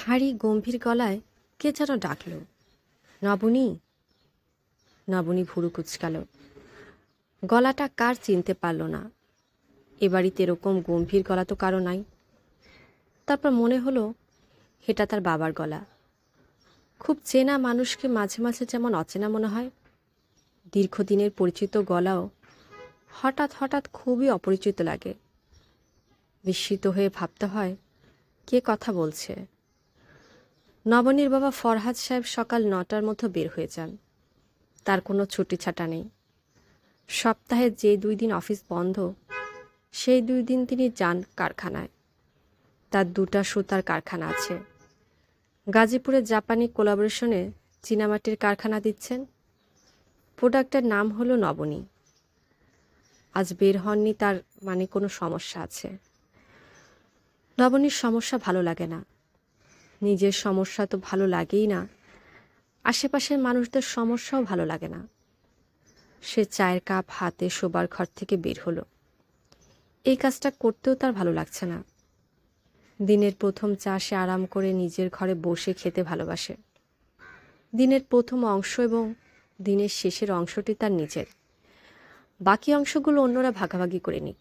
ভারী গম্ভীর গলায় কে যেন ডাকল নবনী নবনী ভুরু কুচকাল গলাটা কার চিনতে পারল না এ বাড়িতে এরকম গম্ভীর গলা তো কারো নাই তারপর মনে হলো এটা তার বাবার গলা খুব চেনা মানুষকে মাঝে মাঝে যেমন অচেনা মনে হয় দীর্ঘদিনের পরিচিত গলাও হঠাৎ হঠাৎ খুবই অপরিচিত লাগে বিস্মিত হয়ে ভাবতে হয় কে কথা বলছে নবনীর বাবা ফরহাদ সাহেব সকাল নটার মতো বের হয়ে যান তার কোনো ছুটি ছাটা নেই সপ্তাহে যে দুই দিন অফিস বন্ধ সেই দুই দিন তিনি যান কারখানায় তার দুটা সুতার কারখানা আছে গাজীপুরে জাপানি কোলাবোরেশনে চীনামাটির কারখানা দিচ্ছেন প্রোডাক্টের নাম হলো নবনী আজ বের হননি তার মানে কোনো সমস্যা আছে নবনীর সমস্যা ভালো লাগে না নিজের সমস্যা তো ভালো লাগেই না আশেপাশের মানুষদের সমস্যাও ভালো লাগে না সে চায়ের কাপ হাতে শোবার ঘর থেকে বের হলো এই কাজটা করতেও তার ভালো লাগছে না দিনের প্রথম চা সে আরাম করে নিজের ঘরে বসে খেতে ভালোবাসে দিনের প্রথম অংশ এবং দিনের শেষের অংশটি তার নিজের বাকি অংশগুলো অন্যরা ভাগাভাগি করে নিক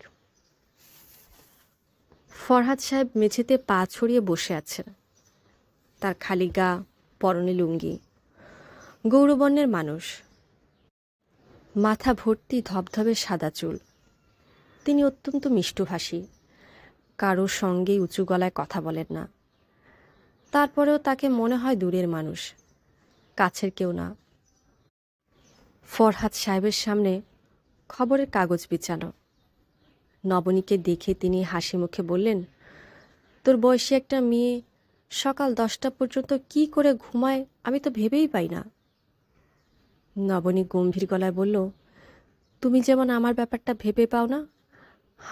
ফরহাদ সাহেব মেঝেতে পা ছড়িয়ে বসে আছেন তার খালি গা পরনে লুঙ্গি গৌরবর্ণের মানুষ মাথা ভর্তি ধবধবে সাদা চুল তিনি অত্যন্ত মিষ্টভাষী কারোর সঙ্গেই উঁচু গলায় কথা বলেন না তারপরেও তাকে মনে হয় দূরের মানুষ কাছের কেউ না ফরহাদ সাহেবের সামনে খবরের কাগজ বিছানো নবনীকে দেখে তিনি হাসি মুখে বললেন তোর বয়সী একটা মেয়ে সকাল দশটা পর্যন্ত কি করে ঘুমায় আমি তো ভেবেই পাই না নবনী গম্ভীর গলায় বলল তুমি যেমন আমার ব্যাপারটা ভেবে পাও না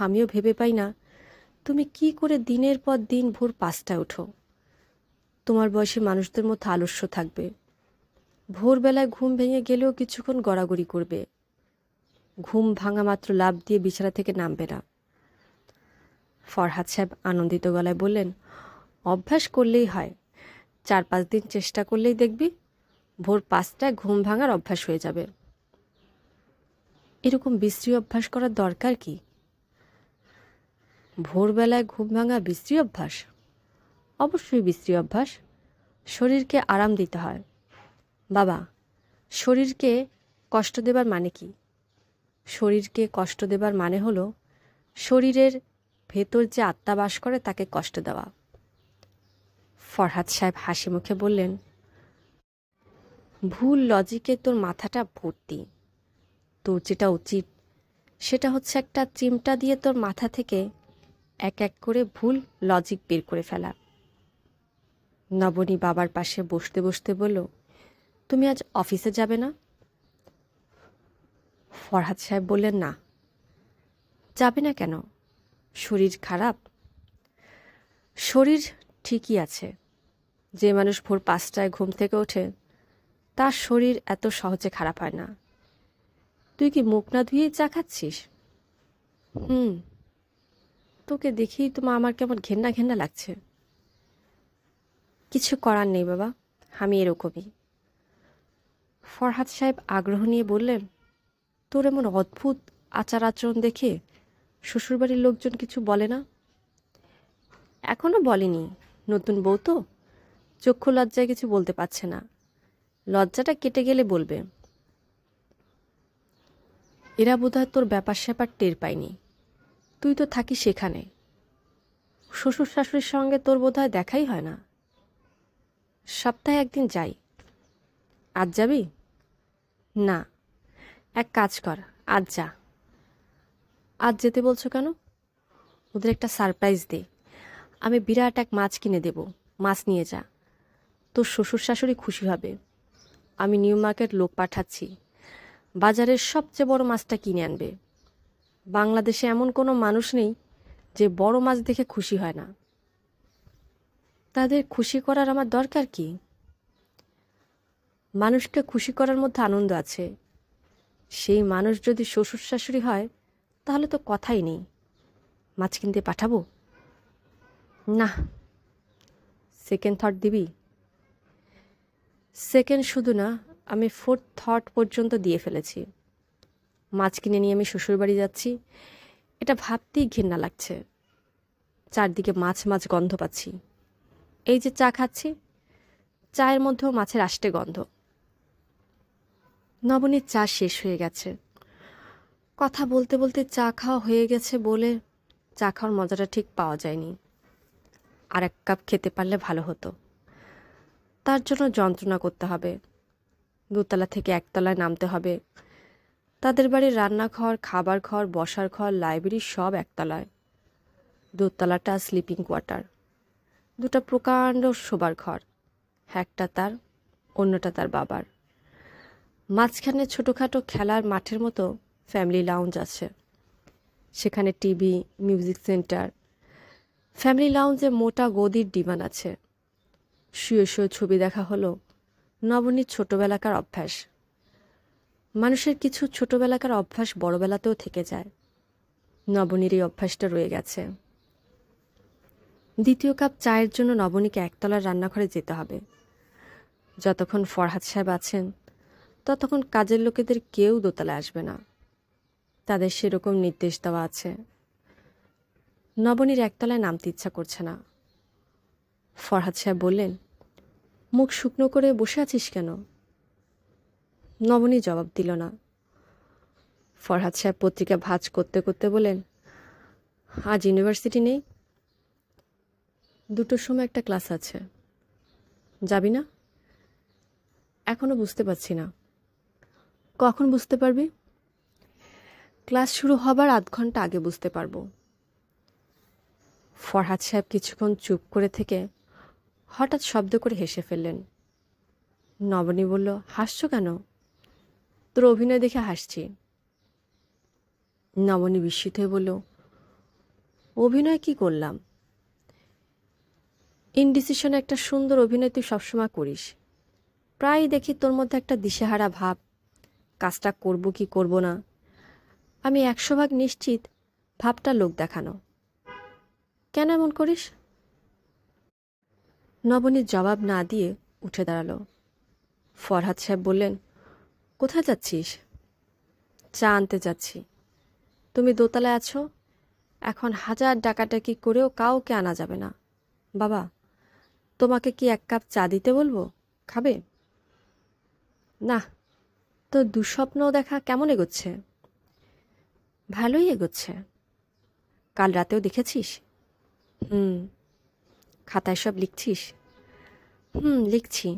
আমিও ভেবে পাই না তুমি কি করে দিনের পর দিন ভোর পাঁচটায় ওঠো তোমার বয়সে মানুষদের মধ্যে আলস্য থাকবে ভোরবেলায় ঘুম ভেঙে গেলেও কিছুক্ষণ গড়াগড়ি করবে ঘুম ভাঙা মাত্র লাভ দিয়ে বিছানা থেকে নামবে না ফরহাদ সাহেব আনন্দিত গলায় বললেন অভ্যাস করলেই হয় চার পাঁচ দিন চেষ্টা করলেই দেখবি ভোর পাঁচটায় ঘুম ভাঙার অভ্যাস হয়ে যাবে এরকম বিশ্রী অভ্যাস করার দরকার কি ভোরবেলায় ঘুম ভাঙা বিশ্রী অভ্যাস অবশ্যই বিশ্রী অভ্যাস শরীরকে আরাম দিতে হয় বাবা শরীরকে কষ্ট দেবার মানে কি শরীরকে কষ্ট দেবার মানে হলো শরীরের ভেতর যে আত্মা বাস করে তাকে কষ্ট দেওয়া ফরহাদ সাহেব হাসি মুখে বললেন ভুল লজিকে তোর মাথাটা ভর্তি তোর যেটা উচিত সেটা হচ্ছে একটা চিমটা দিয়ে তোর মাথা থেকে এক এক করে ভুল লজিক বের করে ফেলা নবনী বাবার পাশে বসতে বসতে বলল তুমি আজ অফিসে যাবে না ফরহাদ সাহেব বললেন না যাবে না কেন শরীর খারাপ শরীর ঠিকই আছে যে মানুষ ভোর পাঁচটায় ঘুম থেকে ওঠে তার শরীর এত সহজে খারাপ হয় না তুই কি মুখ না ধুয়ে চা খাচ্ছিস হুম তোকে দেখি তোমা আমার কেমন ঘেন্না ঘেন্না লাগছে কিছু করার নেই বাবা আমি এরকমই ফরহাদ সাহেব আগ্রহ নিয়ে বললেন তোর এমন অদ্ভুত আচার আচরণ দেখে শ্বশুরবাড়ির লোকজন কিছু বলে না এখনও বলেনি নতুন বউ তো চক্ষু লজ্জায় কিছু বলতে পারছে না লজ্জাটা কেটে গেলে বলবে এরা বোধহয় তোর ব্যাপার স্যাপার টের পায়নি তুই তো থাকিস সেখানে শ্বশুর শাশুড়ির সঙ্গে তোর বোধহয় দেখাই হয় না সপ্তাহে একদিন যাই আজ যাবি না এক কাজ কর আজ যা আজ যেতে বলছো কেন ওদের একটা সারপ্রাইজ দে আমি বিরাট এক মাছ কিনে দেব মাছ নিয়ে যা তোর শ্বশুর শাশুড়ি খুশি হবে আমি নিউ মার্কেট লোক পাঠাচ্ছি বাজারের সবচেয়ে বড় মাছটা কিনে আনবে বাংলাদেশে এমন কোনো মানুষ নেই যে বড় মাছ দেখে খুশি হয় না তাদের খুশি করার আমার দরকার কি মানুষকে খুশি করার মধ্যে আনন্দ আছে সেই মানুষ যদি শ্বশুর শাশুড়ি হয় তাহলে তো কথাই নেই মাছ কিনতে পাঠাবো না সেকেন্ড থট দিবি সেকেন্ড শুধু না আমি ফোর্থ থট পর্যন্ত দিয়ে ফেলেছি মাছ কিনে নিয়ে আমি শ্বশুরবাড়ি যাচ্ছি এটা ভাবতেই ঘেন্না লাগছে চারদিকে মাছ মাছ গন্ধ পাচ্ছি এই যে চা খাচ্ছি চায়ের মধ্যেও মাছের আষ্টে গন্ধ নবনীর চা শেষ হয়ে গেছে কথা বলতে বলতে চা খাওয়া হয়ে গেছে বলে চা খাওয়ার মজাটা ঠিক পাওয়া যায়নি আর এক কাপ খেতে পারলে ভালো হতো তার জন্য যন্ত্রণা করতে হবে দুতলা থেকে একতলায় নামতে হবে তাদের বাড়ির রান্নাঘর খাবার ঘর বসার ঘর লাইব্রেরি সব একতলায় দোতলাটা স্লিপিং কোয়ার্টার দুটা প্রকাণ্ড শোবার ঘর একটা তার অন্যটা তার বাবার মাঝখানে ছোটোখাটো খেলার মাঠের মতো ফ্যামিলি লাউঞ্জ আছে সেখানে টিভি মিউজিক সেন্টার ফ্যামিলি লাউঞ্জে মোটা গদির ডিমান আছে শুয়ে শুয়ে ছবি দেখা হলো নবনীর ছোটবেলাকার অভ্যাস মানুষের কিছু ছোটবেলাকার অভ্যাস বড়বেলাতেও থেকে যায় নবনীর এই অভ্যাসটা রয়ে গেছে দ্বিতীয় কাপ চায়ের জন্য নবনীকে একতলার রান্নাঘরে যেতে হবে যতক্ষণ ফরহাদ সাহেব আছেন ততক্ষণ কাজের লোকেদের কেউ দোতলায় আসবে না তাদের সেরকম নির্দেশ দেওয়া আছে নবনীর একতলায় নামতে ইচ্ছা করছে না ফরহাদ সাহেব বললেন মুখ শুকনো করে বসে আছিস কেন নবনী জবাব দিল না ফরহাদ সাহেব পত্রিকা ভাজ করতে করতে বলেন আজ ইউনিভার্সিটি নেই দুটোর সময় একটা ক্লাস আছে যাবি না এখনও বুঝতে পারছি না কখন বুঝতে পারবি ক্লাস শুরু হবার আধ ঘন্টা আগে বুঝতে পারবো ফরহাদ সাহেব কিছুক্ষণ চুপ করে থেকে হঠাৎ শব্দ করে হেসে ফেললেন নবনী বলল হাসছো কেন তোর অভিনয় দেখে হাসছি নবনী বিস্মিত হয়ে বলল অভিনয় কি করলাম ইনডিসিশনে একটা সুন্দর অভিনয় তুই সবসময় করিস প্রায় দেখি তোর মধ্যে একটা দিশেহারা ভাব কাজটা করব কি করব না আমি একশো ভাগ নিশ্চিত ভাবটা লোক দেখানো কেন এমন করিস নবনীর জবাব না দিয়ে উঠে দাঁড়ালো ফরহাদ সাহেব বললেন কোথায় যাচ্ছিস চা আনতে যাচ্ছি তুমি দোতলায় আছো এখন হাজার ডাকাটাকি করেও কাউকে আনা যাবে না বাবা তোমাকে কি এক কাপ চা দিতে বলবো খাবে না তো দুঃস্বপ্ন দেখা কেমন এগোচ্ছে ভালোই এগোচ্ছে কাল রাতেও দেখেছিস হুম খাতায় সব লিখছিস হুম লিখছি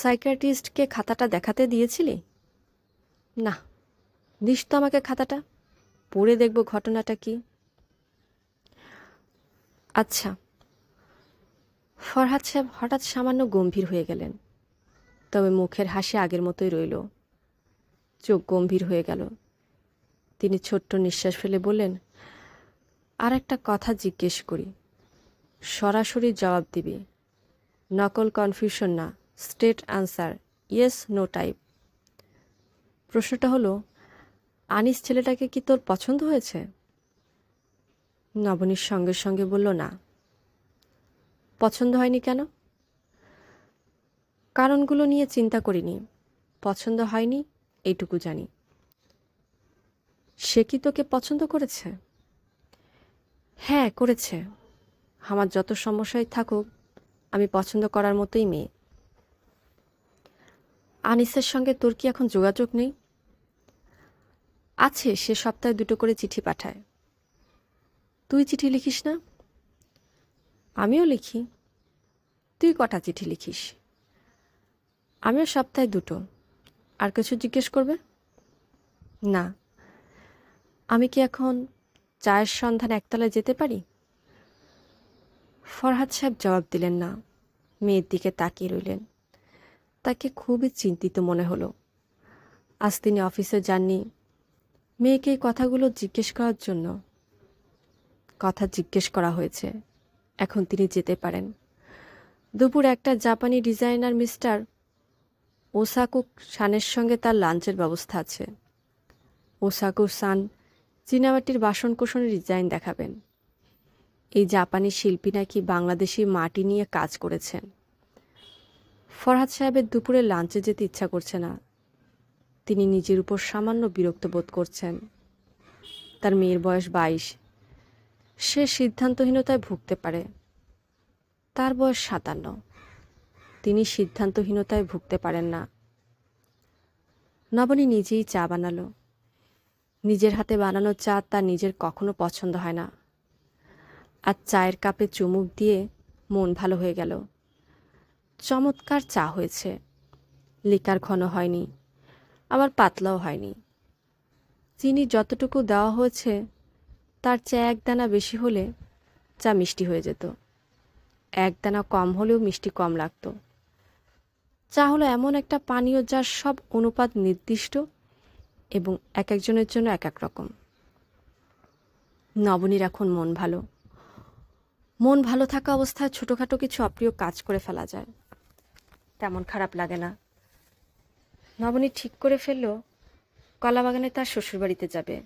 সাইকিয়াট্রিস্টকে খাতাটা দেখাতে দিয়েছিলি না দিস তো আমাকে খাতাটা পড়ে দেখব ঘটনাটা কি আচ্ছা ফরহাদ সাহেব হঠাৎ সামান্য গম্ভীর হয়ে গেলেন তবে মুখের হাসি আগের মতোই রইল চোখ গম্ভীর হয়ে গেল তিনি ছোট্ট নিঃশ্বাস ফেলে বললেন আর একটা কথা জিজ্ঞেস করি সরাসরি জবাব দিবি নকল কনফিউশন না state answer yes no type প্রশ্নটা হলো আনিস ছেলেটাকে কি তোর পছন্দ হয়েছে নবনীর সঙ্গে সঙ্গে বলল না পছন্দ হয়নি কেন কারণগুলো নিয়ে চিন্তা করিনি পছন্দ হয়নি এইটুকু জানি সে কি তোকে পছন্দ করেছে হ্যাঁ করেছে আমার যত সমস্যাই থাকুক আমি পছন্দ করার মতোই মেয়ে আনিসের সঙ্গে তোর কি এখন যোগাযোগ নেই আছে সে সপ্তাহে দুটো করে চিঠি পাঠায় তুই চিঠি লিখিস না আমিও লিখি তুই কটা চিঠি লিখিস আমিও সপ্তাহে দুটো আর কিছু জিজ্ঞেস করবে না আমি কি এখন চায়ের সন্ধান একতলায় যেতে পারি ফরহাদ সাহেব জবাব দিলেন না মেয়ের দিকে তাকিয়ে রইলেন তাকে খুবই চিন্তিত মনে হলো আজ তিনি অফিসে যাননি মেয়েকে এই কথাগুলো জিজ্ঞেস করার জন্য কথা জিজ্ঞেস করা হয়েছে এখন তিনি যেতে পারেন দুপুর একটা জাপানি ডিজাইনার মিস্টার ওসাকু সানের সঙ্গে তার লাঞ্চের ব্যবস্থা আছে ওসাকু সান চীনামাটির বাসনকোষণের ডিজাইন দেখাবেন এই জাপানি শিল্পী নাকি বাংলাদেশি মাটি নিয়ে কাজ করেছেন ফরহাদ সাহেবের দুপুরে লাঞ্চে যেতে ইচ্ছা করছে না তিনি নিজের উপর সামান্য বিরক্ত বোধ করছেন তার মেয়ের বয়স বাইশ সে সিদ্ধান্তহীনতায় ভুগতে পারে তার বয়স সাতান্ন তিনি সিদ্ধান্তহীনতায় ভুগতে পারেন না নবনী নিজেই চা বানালো নিজের হাতে বানানো চা তার নিজের কখনো পছন্দ হয় না আর চায়ের কাপে চুমুক দিয়ে মন ভালো হয়ে গেল চমৎকার চা হয়েছে লিকার ঘন হয়নি আবার পাতলাও হয়নি চিনি যতটুকু দেওয়া হয়েছে তার চা একদানা বেশি হলে চা মিষ্টি হয়ে যেত একদানা কম হলেও মিষ্টি কম লাগত চা হলো এমন একটা পানীয় যার সব অনুপাত নির্দিষ্ট এবং এক একজনের জন্য এক এক রকম নবনীর এখন মন ভালো মন ভালো থাকা অবস্থায় ছোটোখাটো কিছু অপ্রিয় কাজ করে ফেলা যায় তেমন খারাপ লাগে না নবনী ঠিক করে ফেলল কলাবাগানে তার শ্বশুরবাড়িতে যাবে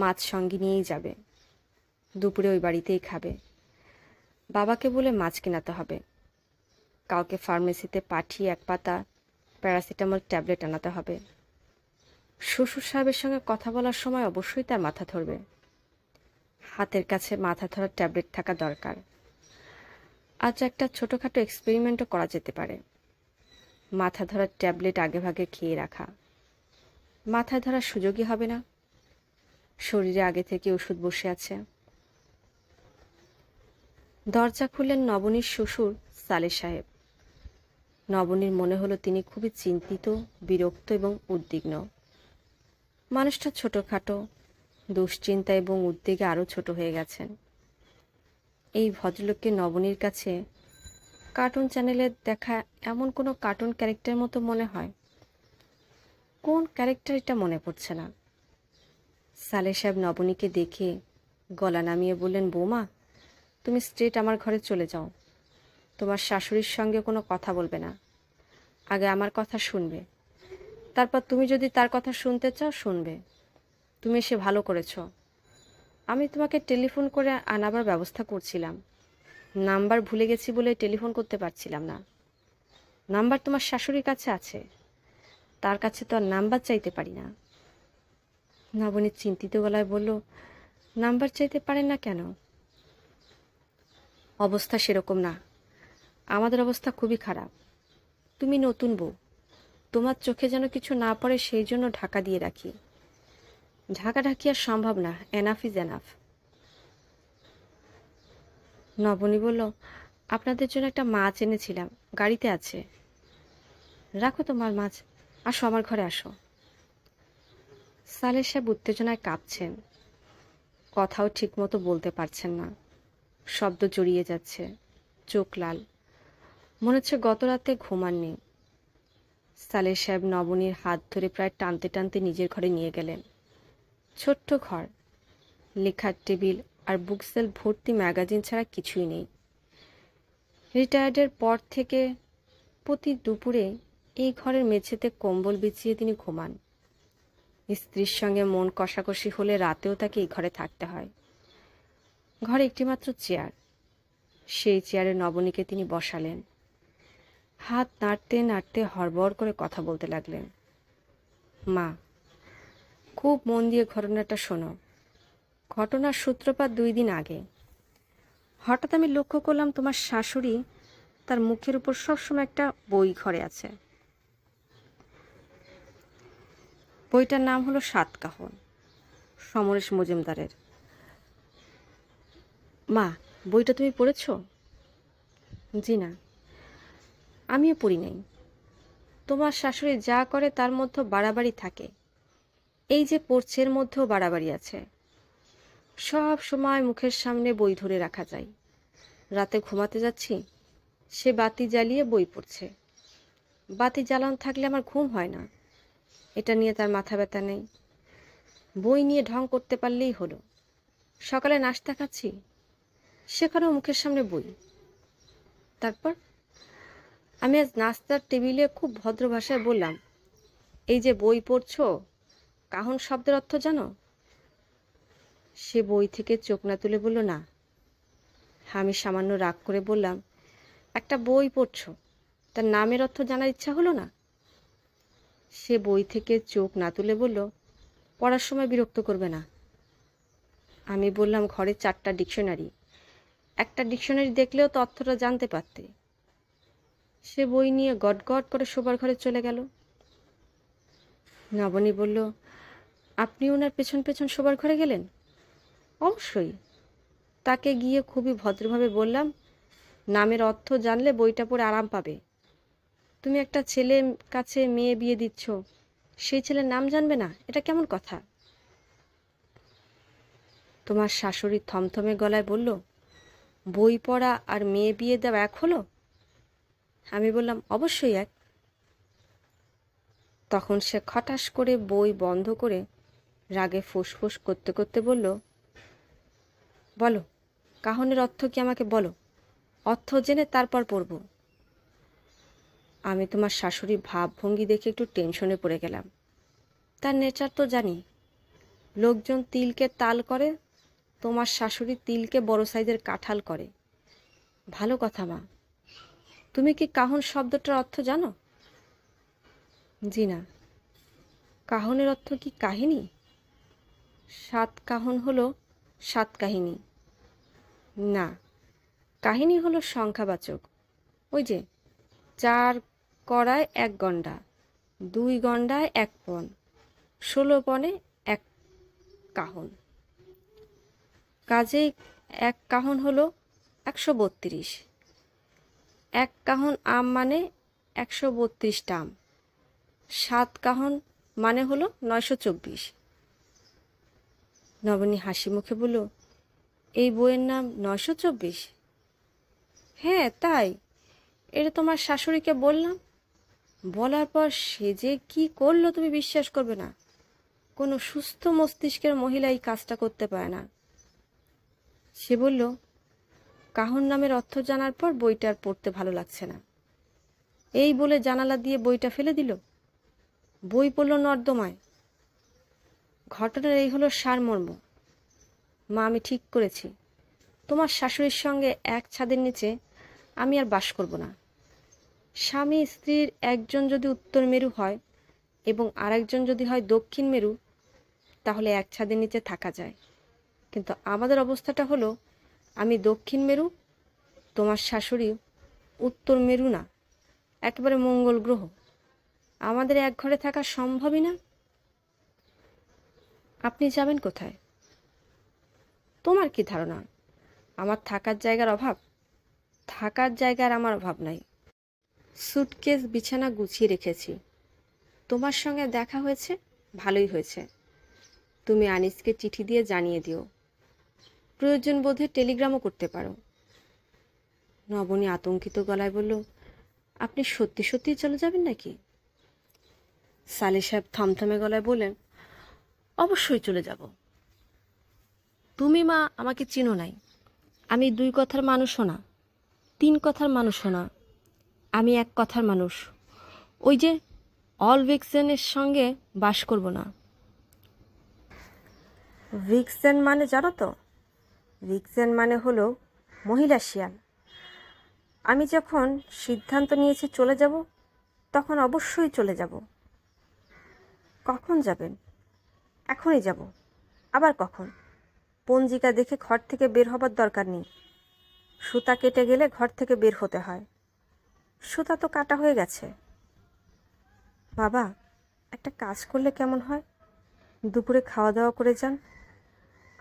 মাছ সঙ্গে নিয়েই যাবে দুপুরে ওই বাড়িতেই খাবে বাবাকে বলে মাছ কেনাতে হবে কাউকে ফার্মেসিতে পাঠিয়ে এক পাতা প্যারাসিটামল ট্যাবলেট আনাতে হবে শ্বশুর সাহেবের সঙ্গে কথা বলার সময় অবশ্যই তার মাথা ধরবে হাতের কাছে মাথা ধরার ট্যাবলেট থাকা দরকার আজ একটা ছোটোখাটো এক্সপেরিমেন্টও করা যেতে পারে মাথা ধরার ট্যাবলেট আগে ভাগে খেয়ে রাখা মাথায় ধরার সুযোগই হবে না শরীরে আগে থেকে ওষুধ বসে আছে দরজা খুললেন নবনীর শ্বশুর সালে সাহেব নবনীর মনে হলো তিনি খুবই চিন্তিত বিরক্ত এবং উদ্বিগ্ন মানুষটা ছোটোখাটো দুশ্চিন্তা এবং উদ্বেগে আরও ছোট হয়ে গেছেন এই ভদ্রলোককে নবনীর কাছে কার্টুন চ্যানেলে দেখা এমন কোনো কার্টুন ক্যারেক্টার মতো মনে হয় কোন ক্যারেক্টার এটা মনে পড়ছে না সালে সাহেব নবনীকে দেখে গলা নামিয়ে বললেন বৌমা তুমি স্ট্রেট আমার ঘরে চলে যাও তোমার শাশুড়ির সঙ্গে কোনো কথা বলবে না আগে আমার কথা শুনবে তারপর তুমি যদি তার কথা শুনতে চাও শুনবে তুমি সে ভালো করেছ আমি তোমাকে টেলিফোন করে আনাবার ব্যবস্থা করছিলাম নাম্বার ভুলে গেছি বলে টেলিফোন করতে পারছিলাম না নাম্বার তোমার শাশুড়ির কাছে আছে তার কাছে তো আর নাম্বার চাইতে পারি না নবনী চিন্তিত গলায় বলল নাম্বার চাইতে পারেন না কেন অবস্থা সেরকম না আমাদের অবস্থা খুবই খারাপ তুমি নতুন বউ তোমার চোখে যেন কিছু না পড়ে সেই জন্য ঢাকা দিয়ে রাখি ঢাকা ঢাকি আর সম্ভব না এনাফ ইজ এনাফ নবনী বলল আপনাদের জন্য একটা মাছ এনেছিলাম গাড়িতে আছে রাখো তোমার মাছ আসো আমার ঘরে আসো সালে সাহেব উত্তেজনায় কাঁপছেন কথাও ঠিক মতো বলতে পারছেন না শব্দ জড়িয়ে যাচ্ছে চোখ লাল মনে হচ্ছে গত রাতে ঘুমাননি সালের সাহেব নবনীর হাত ধরে প্রায় টানতে টানতে নিজের ঘরে নিয়ে গেলেন ছোট্ট ঘর লেখার টেবিল আর বুকসেল ভর্তি ম্যাগাজিন ছাড়া কিছুই নেই রিটায়ার্ডের পর থেকে প্রতি দুপুরে এই ঘরের মেঝেতে কম্বল বিছিয়ে তিনি ঘুমান স্ত্রীর সঙ্গে মন কষাকষি হলে রাতেও তাকে এই ঘরে থাকতে হয় ঘরে একটিমাত্র চেয়ার সেই চেয়ারে নবনীকে তিনি বসালেন হাত নাড়তে নাড়তে হড়বড় করে কথা বলতে লাগলেন মা খুব মন দিয়ে ঘটনাটা শোনো ঘটনার সূত্রপাত দুই দিন আগে হঠাৎ আমি লক্ষ্য করলাম তোমার শাশুড়ি তার মুখের উপর সবসময় একটা বই ঘরে আছে বইটার নাম হলো সাতকাহন সমরেশ মজুমদারের মা বইটা তুমি পড়েছ জি না আমিও পড়ি নাই তোমার শাশুড়ি যা করে তার মধ্যে বাড়াবাড়ি থাকে এই যে পড়ছের মধ্যেও বাড়াবাড়ি আছে সব সময় মুখের সামনে বই ধরে রাখা যায় রাতে ঘুমাতে যাচ্ছি সে বাতি জ্বালিয়ে বই পড়ছে বাতি জ্বালানো থাকলে আমার ঘুম হয় না এটা নিয়ে তার মাথা ব্যথা নেই বই নিয়ে ঢং করতে পারলেই হলো সকালে নাস্তা খাচ্ছি সেখানেও মুখের সামনে বই তারপর আমি আজ নাস্তার টেবিলে খুব ভদ্র ভাষায় বললাম এই যে বই পড়ছ কাহন শব্দের অর্থ জানো সে বই থেকে চোখ না তুলে বলল না আমি সামান্য রাগ করে বললাম একটা বই পড়ছ তার নামের অর্থ জানার ইচ্ছা হলো না সে বই থেকে চোখ না তুলে বলল পড়ার সময় বিরক্ত করবে না আমি বললাম ঘরে চারটা ডিকশনারি একটা ডিকশনারি দেখলেও তো অর্থটা জানতে পারতে সে বই নিয়ে গটগট করে শোবার ঘরে চলে গেল নবনী বলল আপনি ওনার পেছন পেছন শোবার ঘরে গেলেন অবশ্যই তাকে গিয়ে খুবই ভদ্রভাবে বললাম নামের অর্থ জানলে বইটা পড়ে আরাম পাবে তুমি একটা ছেলে কাছে মেয়ে বিয়ে দিচ্ছ সেই ছেলের নাম জানবে না এটা কেমন কথা তোমার শাশুড়ি থমথমে গলায় বলল বই পড়া আর মেয়ে বিয়ে দেওয়া এক হলো আমি বললাম অবশ্যই এক তখন সে খটাস করে বই বন্ধ করে রাগে ফুসফুস করতে করতে বলল বলো কাহনের অর্থ কি আমাকে বলো অর্থ জেনে তারপর পড়ব আমি তোমার শাশুড়ির ভাবভঙ্গি দেখে একটু টেনশনে পড়ে গেলাম তার নেচার তো জানি লোকজন তিলকে তাল করে তোমার শাশুড়ি তিলকে বড় সাইজের কাঁঠাল করে ভালো কথা মা তুমি কি কাহন শব্দটার অর্থ জানো জি না কাহনের অর্থ কি কাহিনী সাত কাহন হলো সাত কাহিনী না কাহিনী হলো সংখ্যাবাচক ওই যে চার কড়ায় এক গন্ডা দুই গন্ডায় এক পণ ষোলো পণে এক কাহন কাজেই এক কাহন হলো একশো বত্রিশ এক কাহন আম মানে একশো বত্রিশটা আম সাত কাহন মানে হলো নয়শো চব্বিশ নবনী হাসি মুখে বলল এই বইয়ের নাম নয়শো চব্বিশ হ্যাঁ তাই এটা তোমার শাশুড়িকে বললাম বলার পর সে যে কি করলো তুমি বিশ্বাস করবে না কোনো সুস্থ মস্তিষ্কের মহিলা এই কাজটা করতে পারে না সে বলল কাহন নামের অর্থ জানার পর বইটার পড়তে ভালো লাগছে না এই বলে জানালা দিয়ে বইটা ফেলে দিল বই পড়ল নর্দমায় ঘটনার এই হলো সারমর্ম মা আমি ঠিক করেছি তোমার শাশুড়ির সঙ্গে এক ছাদের নিচে আমি আর বাস করব না স্বামী স্ত্রীর একজন যদি উত্তর মেরু হয় এবং আরেকজন যদি হয় দক্ষিণ মেরু তাহলে এক ছাদের নিচে থাকা যায় কিন্তু আমাদের অবস্থাটা হলো আমি দক্ষিণ মেরু তোমার শাশুড়ি উত্তর মেরু না একেবারে মঙ্গল গ্রহ আমাদের এক ঘরে থাকা সম্ভবই না আপনি যাবেন কোথায় তোমার কি ধারণা আমার থাকার জায়গার অভাব থাকার জায়গার আমার অভাব নাই সুটকেস বিছানা গুছিয়ে রেখেছি তোমার সঙ্গে দেখা হয়েছে ভালোই হয়েছে তুমি আনিসকে চিঠি দিয়ে জানিয়ে দিও প্রয়োজন বোধে টেলিগ্রামও করতে পারো নবনী আতঙ্কিত গলায় বলল আপনি সত্যি সত্যি চলে যাবেন নাকি সালে সাহেব থমথমে গলায় বললেন অবশ্যই চলে যাব তুমি মা আমাকে চিনো নাই আমি দুই কথার মানুষও না তিন কথার মানুষও না আমি এক কথার মানুষ ওই যে অল ভিক্সেনের সঙ্গে বাস করব না ভিক্সেন মানে জানো তো রিক্সেন মানে হলো মহিলা শিয়াল আমি যখন সিদ্ধান্ত নিয়েছি চলে যাব তখন অবশ্যই চলে যাব কখন যাবেন এখনই যাব আবার কখন পঞ্জিকা দেখে ঘর থেকে বের হবার দরকার নেই সুতা কেটে গেলে ঘর থেকে বের হতে হয় সুতা তো কাটা হয়ে গেছে বাবা একটা কাজ করলে কেমন হয় দুপুরে খাওয়া দাওয়া করে যান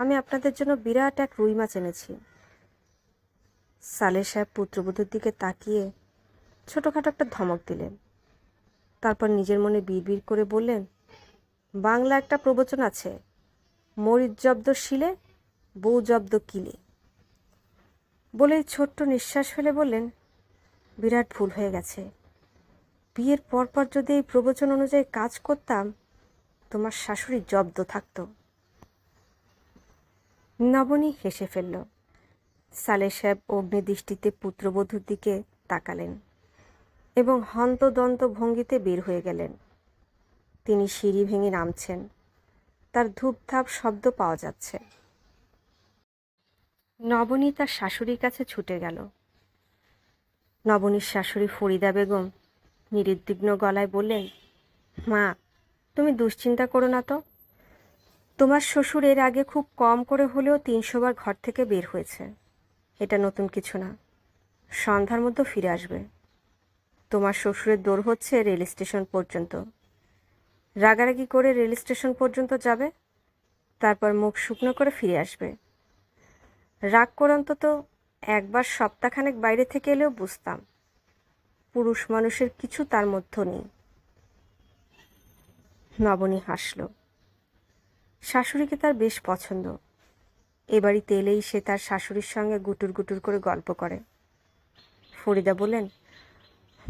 আমি আপনাদের জন্য বিরাট এক রুই মাছ এনেছি সালে সাহেব পুত্রবধূর দিকে তাকিয়ে ছোটোখাটো একটা ধমক দিলেন তারপর নিজের মনে বিড় করে বললেন বাংলা একটা প্রবচন আছে মরিচ জব্দ শিলে বউ জব্দ কিলে বলে ছোট্ট নিঃশ্বাস ফেলে বললেন বিরাট ভুল হয়ে গেছে বিয়ের পরপর যদি এই প্রবচন অনুযায়ী কাজ করতাম তোমার শাশুড়ি জব্দ থাকতো নবনী হেসে ফেলল সালে সাহেব অগ্নিদৃষ্টিতে পুত্রবধূর দিকে তাকালেন এবং হন্তদন্ত ভঙ্গিতে বের হয়ে গেলেন তিনি সিঁড়ি ভেঙে নামছেন তার ধূপধাপ শব্দ পাওয়া যাচ্ছে নবনী তার শাশুড়ির কাছে ছুটে গেল নবনীর শাশুড়ি ফরিদা বেগম নিরুদ্বিগ্ন গলায় বললেন মা তুমি দুশ্চিন্তা করো না তো তোমার শ্বশুর এর আগে খুব কম করে হলেও তিনশোবার ঘর থেকে বের হয়েছে এটা নতুন কিছু না সন্ধ্যার মধ্যে ফিরে আসবে তোমার শ্বশুরের দৌড় হচ্ছে রেল স্টেশন পর্যন্ত রাগারাগি করে রেল স্টেশন পর্যন্ত যাবে তারপর মুখ শুকনো করে ফিরে আসবে রাগ করে অন্তত একবার সপ্তাহখানেক বাইরে থেকে এলেও বুঝতাম পুরুষ মানুষের কিছু তার মধ্যে নেই নবনী হাসলো শাশুড়িকে তার বেশ পছন্দ এ বাড়িতে এলেই সে তার শাশুড়ির সঙ্গে গুটুর গুটুর করে গল্প করে ফরিদা বললেন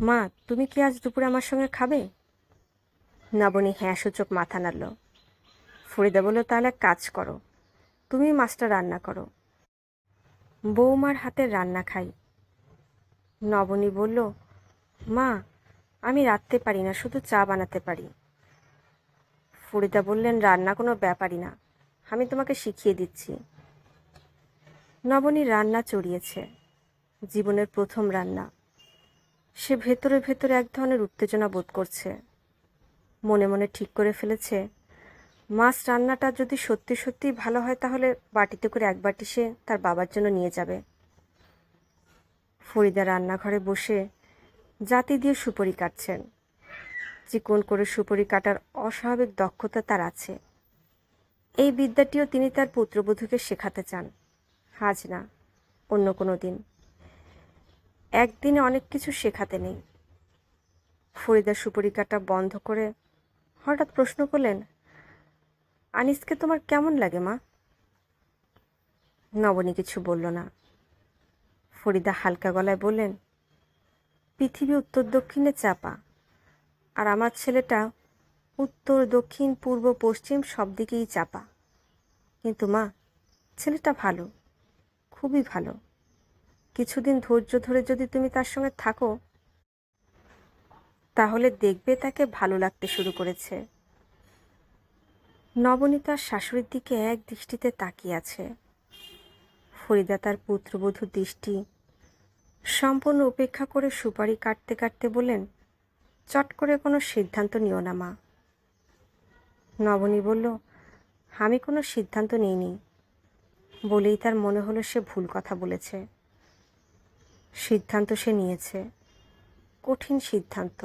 মা তুমি কি আজ দুপুরে আমার সঙ্গে খাবে নবনী হ্যাঁ সূচক মাথা নাড়ল ফরিদা বলল তাহলে কাজ করো তুমি মাছটা রান্না করো বৌমার হাতে রান্না খাই নবনী বলল মা আমি রাঁধতে পারি না শুধু চা বানাতে পারি ফরিদা বললেন রান্না কোনো ব্যাপারই না আমি তোমাকে শিখিয়ে দিচ্ছি নবনী রান্না চড়িয়েছে জীবনের প্রথম রান্না সে ভেতরে ভেতরে এক ধরনের উত্তেজনা বোধ করছে মনে মনে ঠিক করে ফেলেছে মাছ রান্নাটা যদি সত্যি সত্যি ভালো হয় তাহলে বাটিতে করে এক বাটি সে তার বাবার জন্য নিয়ে যাবে ফরিদা রান্নাঘরে বসে জাতি দিয়ে সুপরি কাটছেন চিকন করে সুপরি কাটার অস্বাভাবিক দক্ষতা তার আছে এই বিদ্যাটিও তিনি তার পুত্রবধূকে শেখাতে চান আজ না অন্য কোনো দিন একদিনে অনেক কিছু শেখাতে নেই ফরিদা সুপরি কাটা বন্ধ করে হঠাৎ প্রশ্ন করলেন আনিসকে তোমার কেমন লাগে মা নবনী কিছু বলল না ফরিদা হালকা গলায় বললেন পৃথিবী উত্তর দক্ষিণে চাপা আর আমার ছেলেটা উত্তর দক্ষিণ পূর্ব পশ্চিম সব দিকেই চাপা কিন্তু মা ছেলেটা ভালো খুবই ভালো কিছুদিন ধৈর্য ধরে যদি তুমি তার সঙ্গে থাকো তাহলে দেখবে তাকে ভালো লাগতে শুরু করেছে নবনীতার শাশুড়ির দিকে এক দৃষ্টিতে তাকিয়ে আছে ফরিদা তার পুত্রবধূর দৃষ্টি সম্পূর্ণ উপেক্ষা করে সুপারি কাটতে কাটতে বলেন চট করে কোনো সিদ্ধান্ত নিও না মা নবনী বলল আমি কোনো সিদ্ধান্ত নিইনি বলেই তার মনে হলো সে ভুল কথা বলেছে সিদ্ধান্ত সে নিয়েছে কঠিন সিদ্ধান্ত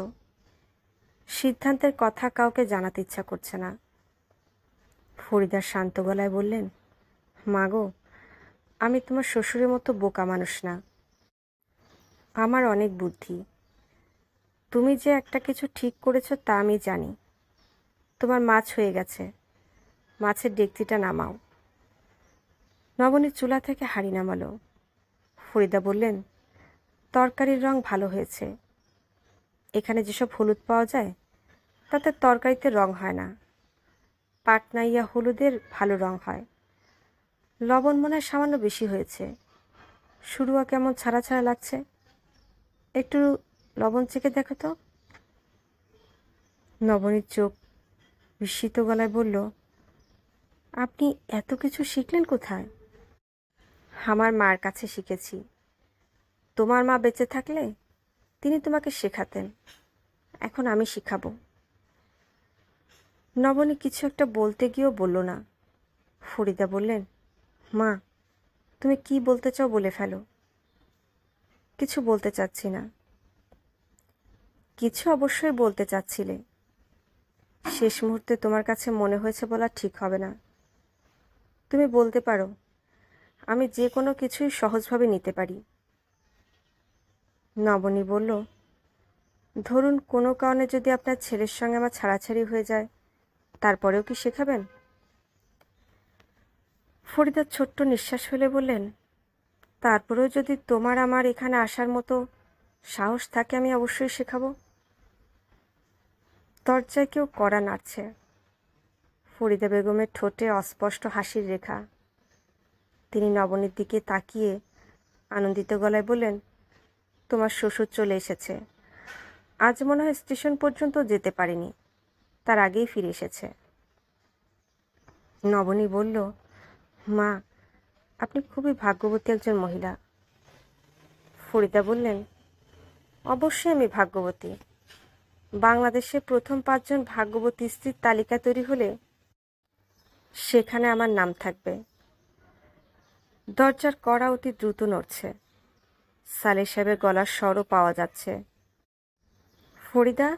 সিদ্ধান্তের কথা কাউকে জানাতে ইচ্ছা করছে না ফরিদার শান্ত গলায় বললেন মা গো আমি তোমার শ্বশুরের মতো বোকা মানুষ না আমার অনেক বুদ্ধি তুমি যে একটা কিছু ঠিক করেছো তা আমি জানি তোমার মাছ হয়ে গেছে মাছের ডেকটিটা নামাও নবনী চুলা থেকে হাড়ি নামালো ফরিদা বললেন তরকারির রং ভালো হয়েছে এখানে যেসব হলুদ পাওয়া যায় তাতে তরকারিতে রং হয় না পাটনাইয়া হলুদের ভালো রং হয় লবণ মনে হয় সামান্য বেশি হয়েছে শুরুয়া কেমন ছাড়া ছাড়া লাগছে একটু লবণ চেখে দেখো তো নবনীর চোখ বিস্মিত গলায় বলল আপনি এত কিছু শিখলেন কোথায় আমার মার কাছে শিখেছি তোমার মা বেঁচে থাকলে তিনি তোমাকে শেখাতেন এখন আমি শিখাবো নবনী কিছু একটা বলতে গিয়েও বলল না ফরিদা বললেন মা তুমি কি বলতে চাও বলে ফেলো কিছু বলতে চাচ্ছি না কিছু অবশ্যই বলতে চাচ্ছিলে শেষ মুহূর্তে তোমার কাছে মনে হয়েছে বলা ঠিক হবে না তুমি বলতে পারো আমি যে কোনো কিছুই সহজভাবে নিতে পারি নবনী বলল ধরুন কোনো কারণে যদি আপনার ছেলের সঙ্গে আমার ছাড়াছাড়ি হয়ে যায় তারপরেও কি শেখাবেন ফরিদার ছোট্ট নিঃশ্বাস ফেলে বললেন তারপরেও যদি তোমার আমার এখানে আসার মতো সাহস থাকে আমি অবশ্যই শেখাবো দরজায় কেউ কড়া নাড়ছে ফরিদা বেগমের ঠোঁটে অস্পষ্ট হাসির রেখা তিনি নবনীর দিকে তাকিয়ে আনন্দিত গলায় বললেন তোমার শ্বশুর চলে এসেছে আজ মনে হয় স্টেশন পর্যন্ত যেতে পারিনি তার আগেই ফিরে এসেছে নবনী বলল মা আপনি খুবই ভাগ্যবতী একজন মহিলা ফরিদা বললেন অবশ্যই আমি ভাগ্যবতী বাংলাদেশে প্রথম পাঁচজন ভাগ্যবতী স্ত্রীর তালিকা তৈরি হলে সেখানে আমার নাম থাকবে দরজার কড়া অতি দ্রুত নড়ছে সালে সাহেবের গলার স্বরও পাওয়া যাচ্ছে ফরিদা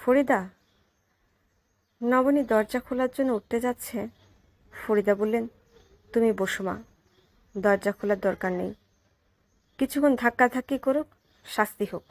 ফরিদা নবনী দরজা খোলার জন্য উঠতে যাচ্ছে ফরিদা বললেন তুমি বসো মা দরজা খোলার দরকার নেই কিছুক্ষণ ধাক্কাধাক্কি করুক শাস্তি হোক